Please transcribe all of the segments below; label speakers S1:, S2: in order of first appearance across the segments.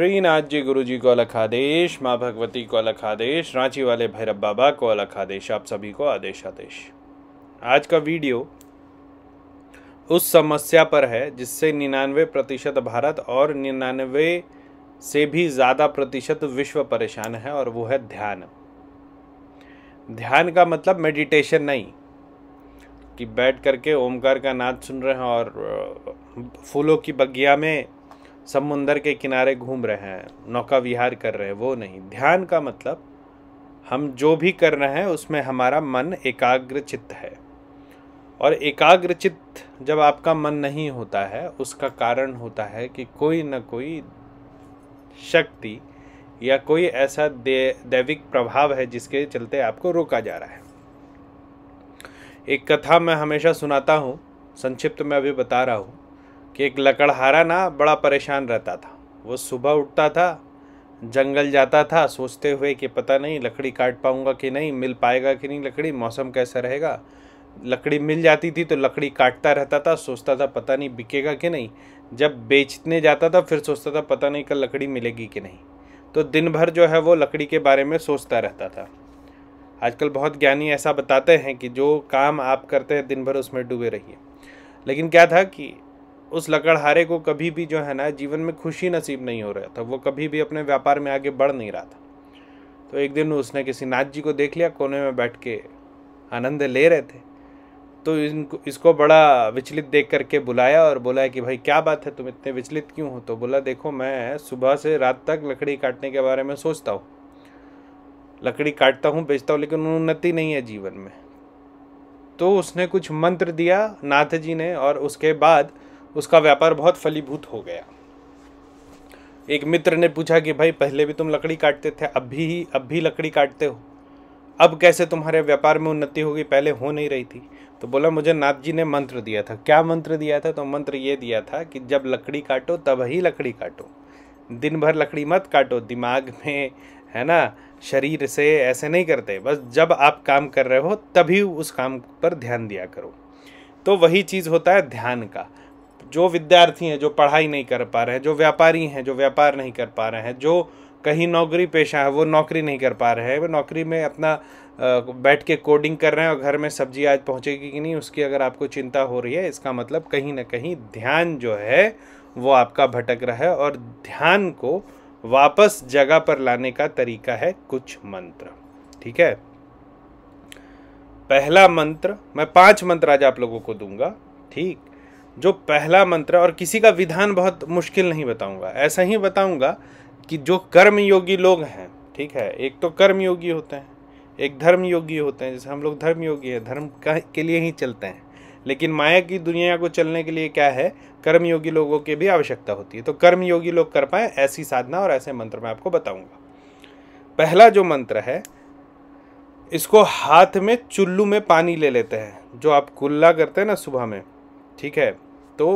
S1: श्रीनाथ जी गुरु जी को अलख आदेश माँ भगवती को अलख आदेश रांची वाले भैरव बाबा को अलख आदेश आप सभी को आदेश आदेश आज का वीडियो उस समस्या पर है जिससे निन्यानवे प्रतिशत भारत और निन्यानवे से भी ज़्यादा प्रतिशत विश्व परेशान है और वो है ध्यान ध्यान का मतलब मेडिटेशन नहीं कि बैठ करके ओमकार का नाद सुन रहे हैं और फूलों की बगिया में समुंदर के किनारे घूम रहे हैं नौका विहार कर रहे हैं वो नहीं ध्यान का मतलब हम जो भी कर रहे हैं उसमें हमारा मन एकाग्र चित्त है और एकाग्र चित्त जब आपका मन नहीं होता है उसका कारण होता है कि कोई ना कोई शक्ति या कोई ऐसा दे दैविक प्रभाव है जिसके चलते आपको रोका जा रहा है एक कथा मैं हमेशा सुनाता हूँ संक्षिप्त में अभी बता रहा हूँ कि एक लकड़हारा ना बड़ा परेशान रहता था वो सुबह उठता था जंगल जाता था सोचते हुए कि पता नहीं लकड़ी काट पाऊँगा कि नहीं मिल पाएगा कि नहीं लकड़ी मौसम कैसा रहेगा लकड़ी मिल जाती थी तो लकड़ी काटता रहता था सोचता था पता नहीं बिकेगा कि नहीं जब बेचने जाता था फिर सोचता था पता नहीं कल लकड़ी मिलेगी कि नहीं तो दिन भर जो है वो लकड़ी के बारे में सोचता रहता था आजकल बहुत ज्ञानी ऐसा बताते हैं कि जो काम आप करते हैं दिन भर उसमें डूबे रहिए लेकिन क्या था कि उस लकड़हारे को कभी भी जो है ना जीवन में खुशी नसीब नहीं हो रहा था वो कभी भी अपने व्यापार में आगे बढ़ नहीं रहा था तो एक दिन उसने किसी नाथ जी को देख लिया कोने में बैठ के आनंद ले रहे थे तो इनको इसको बड़ा विचलित देख करके बुलाया और बोला कि भाई क्या बात है तुम इतने विचलित क्यों हो तो बोला देखो मैं सुबह से रात तक लकड़ी काटने के बारे में सोचता हूँ लकड़ी काटता हूँ बेचता हूँ लेकिन उन्नति नहीं है जीवन में तो उसने कुछ मंत्र दिया नाथ जी ने और उसके बाद उसका व्यापार बहुत फलीभूत हो गया एक मित्र ने पूछा कि भाई पहले भी तुम लकड़ी काटते थे अब भी अब भी लकड़ी काटते हो अब कैसे तुम्हारे व्यापार में उन्नति होगी पहले हो नहीं रही थी तो बोला मुझे नाथ जी ने मंत्र दिया था क्या मंत्र दिया था तो मंत्र ये दिया था कि जब लकड़ी काटो तब ही लकड़ी काटो दिन भर लकड़ी मत काटो दिमाग में है ना शरीर से ऐसे नहीं करते बस जब आप काम कर रहे हो तभी उस काम पर ध्यान दिया करो तो वही चीज़ होता है ध्यान का जो विद्यार्थी हैं जो पढ़ाई नहीं कर पा रहे हैं जो व्यापारी हैं जो व्यापार नहीं कर पा रहे हैं जो कहीं नौकरी पेशा है वो नौकरी नहीं कर पा रहे हैं वो नौकरी में अपना बैठ के कोडिंग कर रहे हैं और घर में सब्जी आज पहुंचेगी कि नहीं उसकी अगर आपको चिंता हो रही है इसका मतलब कहीं ना कहीं ध्यान जो है वो आपका भटक रहा है और ध्यान को वापस जगह पर लाने का तरीका है कुछ मंत्र ठीक है पहला मंत्र मैं पांच मंत्र आज आप लोगों को दूंगा ठीक जो पहला मंत्र और किसी का विधान बहुत मुश्किल नहीं बताऊंगा ऐसा ही बताऊंगा कि जो कर्मयोगी लोग हैं ठीक है एक तो कर्मयोगी होते हैं एक धर्मयोगी होते हैं जैसे हम लोग धर्मयोगी हैं धर्म का के लिए ही चलते हैं लेकिन माया की दुनिया को चलने के लिए क्या है कर्मयोगी लोगों की भी आवश्यकता होती है तो कर्मयोगी लोग कर पाए ऐसी साधना और ऐसे मंत्र मैं आपको बताऊंगा पहला जो मंत्र है इसको हाथ में चुल्लू में पानी ले लेते हैं जो आप कुल्ला करते हैं ना सुबह में ठीक है तो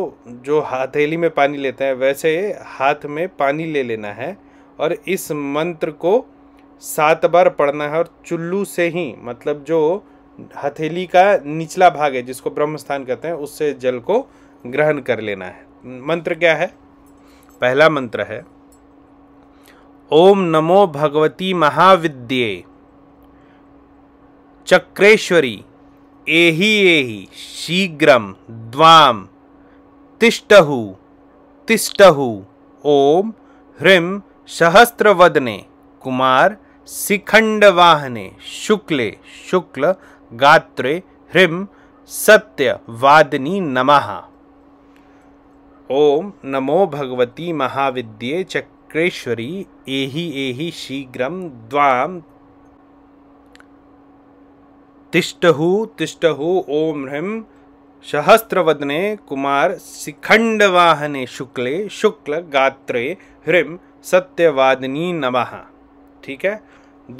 S1: जो हथेली में पानी लेते हैं वैसे हाथ में पानी ले लेना है और इस मंत्र को सात बार पढ़ना है और चुल्लू से ही मतलब जो हथेली का निचला भाग है जिसको ब्रह्मस्थान कहते हैं उससे जल को ग्रहण कर लेना है मंत्र क्या है पहला मंत्र है ओम नमो भगवती महाविद्य चक्रेश्वरी एहि एहि शीघ्रम द्वाम तिष्टहु तिष्टहु ओम ह्रीम सहस्त्रवदने कुमार शिखंड वाहने शुक्ले शुक्ल गात्रे ह्रीम सत्यवादिनी नमः ओम नमो भगवती महाविद्ये चक्रेश्वरी एहि एहि शीघ्रं द्वाम तिष्ठहु तिष्ठहु ओम ह्रीम सहस्रवदने कुमार शिखंडवाहने शुक्ले शुक्ल गात्रे ह्रीम सत्यवादनी नमः ठीक है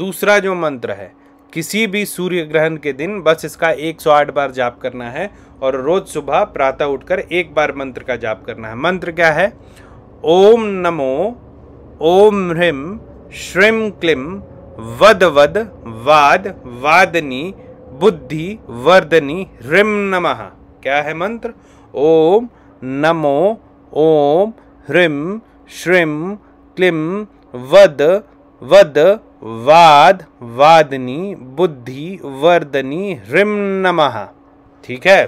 S1: दूसरा जो मंत्र है किसी भी सूर्य ग्रहण के दिन बस इसका 108 बार जाप करना है और रोज सुबह प्रातः उठकर एक बार मंत्र का जाप करना है मंत्र क्या है ओम नमो ओम ह्रीम श्रीम क्लिम वद वद वाद वादनी बुद्धि वर्दनी ह्रीम नमः क्या है मंत्र ओम नमो ओम ह्रीम श्रीम क्लिम वद वद वाद वादनी बुद्धि वर्दनी ह्रीम नमः ठीक है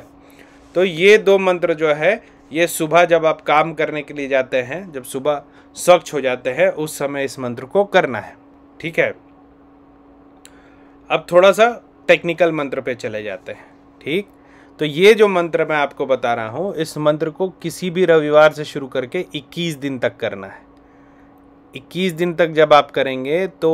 S1: तो ये दो मंत्र जो है ये सुबह जब आप काम करने के लिए जाते हैं जब सुबह स्वच्छ हो जाते हैं उस समय इस मंत्र को करना है ठीक है अब थोड़ा सा टेक्निकल मंत्र पे चले जाते हैं ठीक तो ये जो मंत्र मैं आपको बता रहा हूँ इस मंत्र को किसी भी रविवार से शुरू करके 21 दिन तक करना है 21 दिन तक जब आप करेंगे तो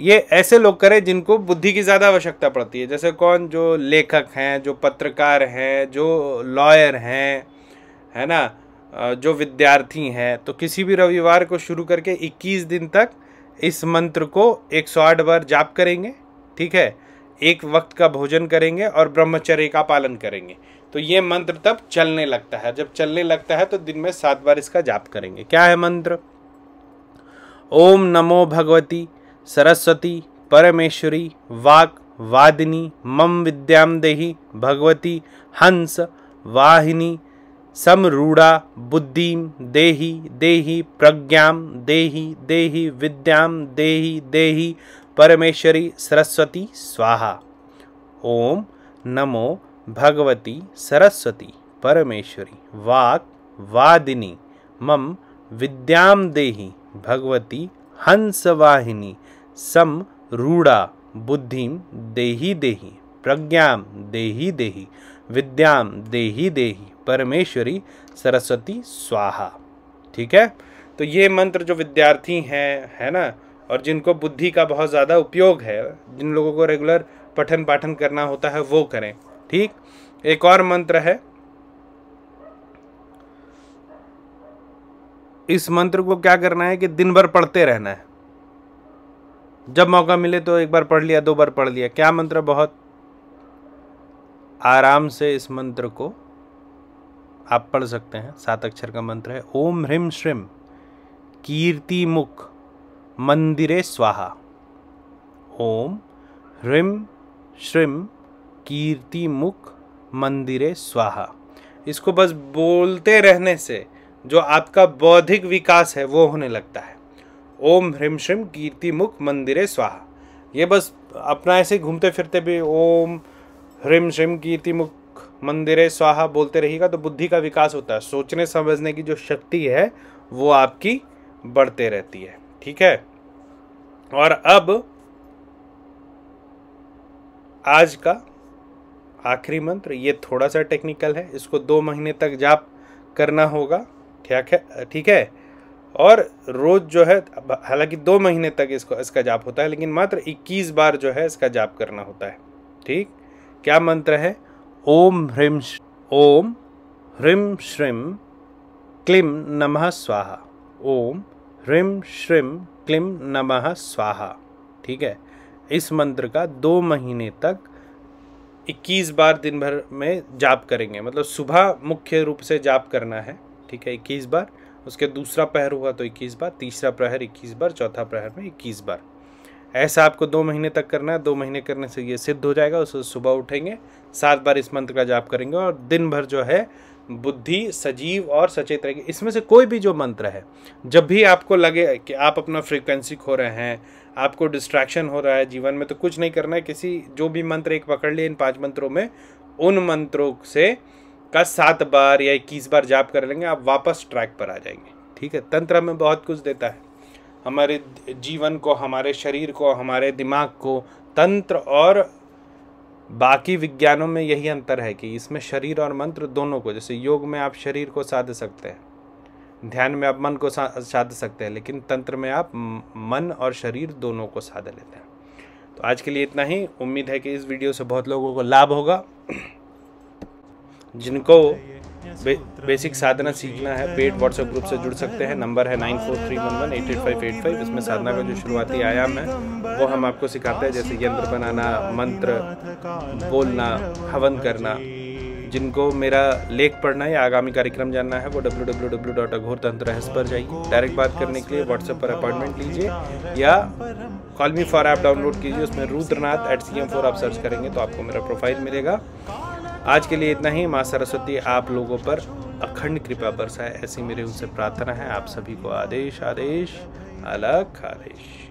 S1: ये ऐसे लोग करें जिनको बुद्धि की ज़्यादा आवश्यकता पड़ती है जैसे कौन जो लेखक हैं जो पत्रकार हैं जो लॉयर हैं है ना जो विद्यार्थी हैं तो किसी भी रविवार को शुरू करके 21 दिन तक इस मंत्र को 108 बार जाप करेंगे ठीक है एक वक्त का भोजन करेंगे और ब्रह्मचर्य का पालन करेंगे तो ये मंत्र तब चलने लगता है जब चलने लगता है तो दिन में सात बार इसका जाप करेंगे क्या है मंत्र ओम नमो भगवती सरस्वती परमेश्वरी वाक वादिनी मम विद्याम देही भगवती हंस वाहिनी समरूढ़ा बुद्धिम देही देही प्रज्ञाम देही देही विद्याम देही देही परमेश्वरी सरस्वती स्वाहा ओम नमो भगवती सरस्वती परमेश्वरी वाक वादिनी मम विद्याम देहि भगवती हंसवाहिनी सम रूढ़ा बुद्धि देहि देहि प्रज्ञा देहि देहि विद्याम देहि देहि परमेश्वरी सरस्वती स्वाहा ठीक है तो ये मंत्र जो विद्यार्थी हैं है ना और जिनको बुद्धि का बहुत ज़्यादा उपयोग है जिन लोगों को रेगुलर पठन पाठन करना होता है वो करें ठीक एक और मंत्र है इस मंत्र को क्या करना है कि दिन भर पढ़ते रहना है जब मौका मिले तो एक बार पढ़ लिया दो बार पढ़ लिया क्या मंत्र बहुत आराम से इस मंत्र को आप पढ़ सकते हैं सात अक्षर का मंत्र है ओम ह्रीम श्रीम कीर्ति मुख मंदिरे स्वाहा ओम ह्रीम श्रीम कीर्तिमुख मंदिरे स्वाहा इसको बस बोलते रहने से जो आपका बौद्धिक विकास है वो होने लगता है ओम ह्रीम श्रीम कीर्तिमुख मंदिरे स्वाहा ये बस अपना ऐसे घूमते फिरते भी ओम ह्रीम श्रीम कीर्तिमुख मंदिरे स्वाहा बोलते रहिएगा तो बुद्धि का विकास होता है सोचने समझने की जो शक्ति है वो आपकी बढ़ते रहती है ठीक है और अब आज का आखिरी मंत्र ये थोड़ा सा टेक्निकल है इसको दो महीने तक जाप करना होगा ठीक है ठीक है और रोज़ जो है हालांकि दो महीने तक इसको इसका जाप होता है लेकिन मात्र 21 बार जो है इसका जाप करना होता है ठीक क्या मंत्र है ओम ह्रीम ओम ह्रीम श्रीम क्लीम नमः स्वाहा ओम ह्रीम श्रीम क्लिम नमः स्वाहा ठीक है इस मंत्र का दो महीने तक 21 बार दिन भर में जाप करेंगे मतलब सुबह मुख्य रूप से जाप करना है ठीक है 21 बार उसके दूसरा पहर हुआ तो 21 बार तीसरा प्रहर 21 बार चौथा प्रहर में 21 बार ऐसा आपको दो महीने तक करना है दो महीने करने से ये सिद्ध हो जाएगा उसे सुबह उठेंगे सात बार इस मंत्र का जाप करेंगे और दिन भर जो है बुद्धि सजीव और सचेत रहेगी इसमें से कोई भी जो मंत्र है जब भी आपको लगे कि आप अपना फ्रीक्वेंसी खो रहे हैं आपको डिस्ट्रैक्शन हो रहा है जीवन में तो कुछ नहीं करना है किसी जो भी मंत्र एक पकड़ लिए इन पांच मंत्रों में उन मंत्रों से का सात बार या इक्कीस बार जाप कर लेंगे आप वापस ट्रैक पर आ जाएंगे ठीक है तंत्र हमें बहुत कुछ देता है हमारे जीवन को हमारे शरीर को हमारे दिमाग को तंत्र और बाकी विज्ञानों में यही अंतर है कि इसमें शरीर और मंत्र दोनों को जैसे योग में आप शरीर को साध सकते हैं ध्यान में आप मन को साध सकते हैं लेकिन तंत्र में आप मन और शरीर दोनों को साध लेते हैं तो आज के लिए इतना ही उम्मीद है कि इस वीडियो से बहुत लोगों को लाभ होगा जिनको बे, बेसिक साधना सीखना है पेड व्हाट्सएप ग्रुप से जुड़ सकते हैं नंबर है nine four three one one eight eight five eight five इसमें साधना का जो शुरुआती आयाम है वो हम आपको सिखाते हैं जैसे यंत्र बनाना मंत्र बोलना हवन करना जिनको मेरा लेख पढ़ना या आगामी कार्यक्रम जानना है वो W W W dot Aghor Tantra पर जाइए डायरेक्ट बात करने के लिए व्हाट्सएप पर अपॉइंटमेंट लीजिए या कॉलमी फॉर ऐप डाउनलोड कीजिए उसमें Rudranath at C M four आप सर्च करेंगे तो आपको मेरा प्रोफाइल मिलेगा आज के लिए इतना ही माँ सरस्वती आप लोगों पर अखंड कृपा बरसाए ऐसी मेरे उनसे प्रार्थना है आप सभी को आदेश आदेश अलग आदेश